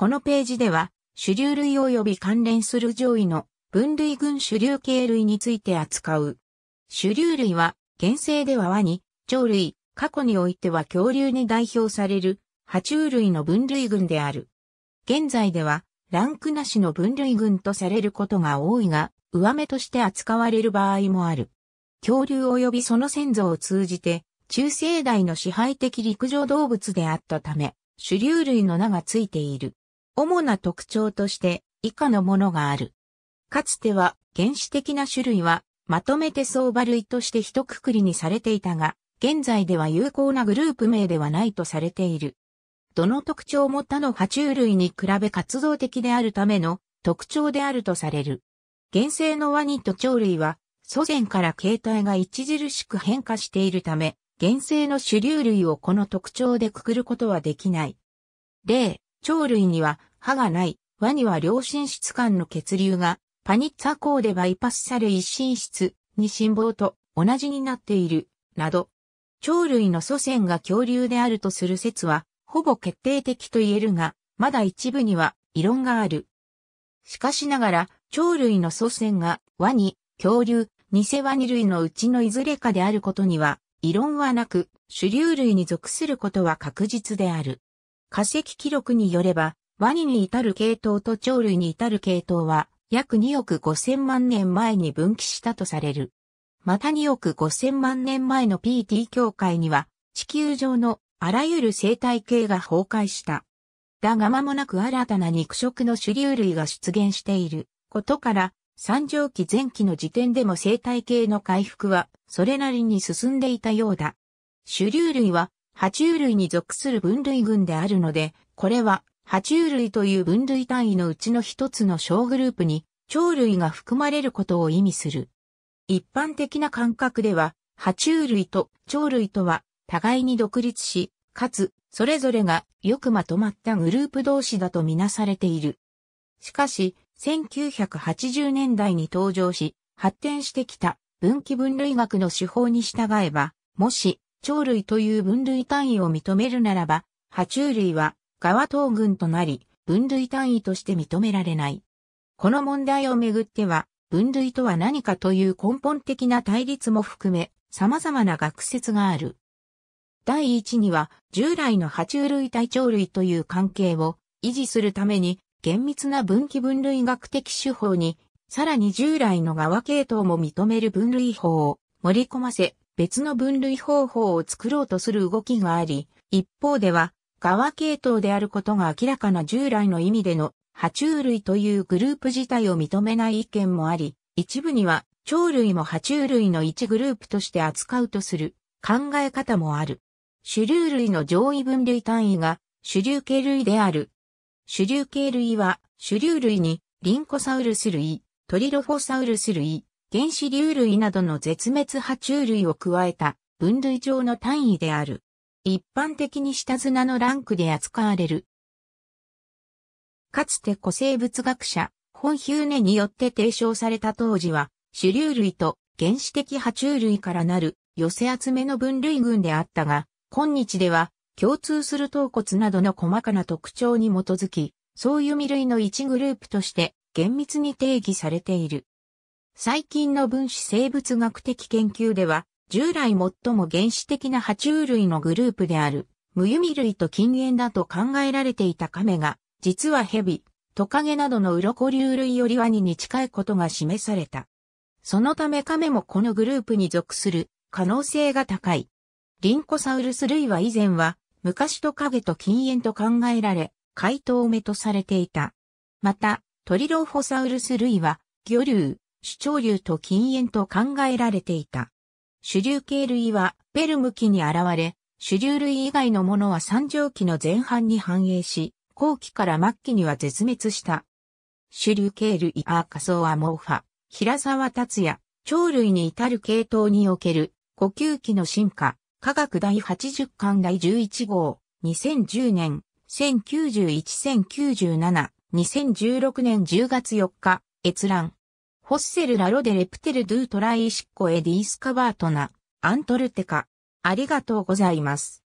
このページでは、主流類及び関連する上位の分類群主流系類について扱う。主流類は、現世ではワニ、鳥類、過去においては恐竜に代表される、爬虫類の分類群である。現在では、ランクなしの分類群とされることが多いが、上目として扱われる場合もある。恐竜及びその先祖を通じて、中世代の支配的陸上動物であったため、主流類の名がついている。主な特徴として以下のものがある。かつては原始的な種類はまとめて相場類として一括りにされていたが、現在では有効なグループ名ではないとされている。どの特徴も他の爬虫類に比べ活動的であるための特徴であるとされる。原生のワニと鳥類は祖先から形態が著しく変化しているため、原生の主流類をこの特徴でくくることはできない。例、鳥類には歯がない、ワニは両心室間の血流が、パニッツァ港でバイパスされ一心室、に心房と同じになっている、など、鳥類の祖先が恐竜であるとする説は、ほぼ決定的と言えるが、まだ一部には異論がある。しかしながら、鳥類の祖先がワニ、恐竜、偽ワニ類のうちのいずれかであることには、異論はなく、主流類に属することは確実である。化石記録によれば、ワニに至る系統と鳥類に至る系統は、約2億5千万年前に分岐したとされる。また2億5千万年前の PT 境界には、地球上のあらゆる生態系が崩壊した。だが間もなく新たな肉食の主流類が出現していることから、三畳期前期の時点でも生態系の回復はそれなりに進んでいたようだ。主流類は爬虫類に属する分類群であるので、これは爬虫類という分類単位のうちの一つの小グループに、鳥類が含まれることを意味する。一般的な感覚では、爬虫類と鳥類とは互いに独立し、かつ、それぞれがよくまとまったグループ同士だとみなされている。しかし、1980年代に登場し、発展してきた分岐分類学の手法に従えば、もし、鳥類という分類単位を認めるならば、爬虫類は側東軍となり、分類単位として認められない。この問題をめぐっては、分類とは何かという根本的な対立も含め、様々な学説がある。第一には、従来の爬虫類対鳥類という関係を維持するために、厳密な分岐分類学的手法に、さらに従来の側系統も認める分類法を盛り込ませ、別の分類方法を作ろうとする動きがあり、一方では、側系統であることが明らかな従来の意味での爬虫類というグループ自体を認めない意見もあり、一部には鳥類も爬虫類の一グループとして扱うとする考え方もある。主流類の上位分類単位が主流系類である。主流系類は主流類にリンコサウルス類、トリロフォサウルス類、原子流類などの絶滅爬虫類を加えた分類上の単位である。一般的に下綱のランクで扱われる。かつて古生物学者、本ヒューネによって提唱された当時は、種流類と原始的爬虫類からなる寄せ集めの分類群であったが、今日では共通する頭骨などの細かな特徴に基づき、そういう未類の一グループとして厳密に定義されている。最近の分子生物学的研究では、従来最も原始的な爬虫類のグループである、無弓類と近縁だと考えられていた亀が、実は蛇、トカゲなどの鱗竜類よりワニに近いことが示された。そのため亀もこのグループに属する可能性が高い。リンコサウルス類は以前は昔と影と禁煙と考えられ、怪埋目とされていた。また、トリロフォサウルス類は魚竜、主張竜と禁煙と考えられていた。主流系類はペルム期に現れ、主流類以外のものは三畳期の前半に繁栄し、後期から末期には絶滅した。主流系類アーカソアモーファ、平沢達也、鳥類に至る系統における呼吸器の進化、科学第80巻第11号、2010年、1091-1097、2016年10月4日、閲覧。ホッセルラロデレプテルドゥトライシッコエディスカバートナ、アントルテカ。ありがとうございます。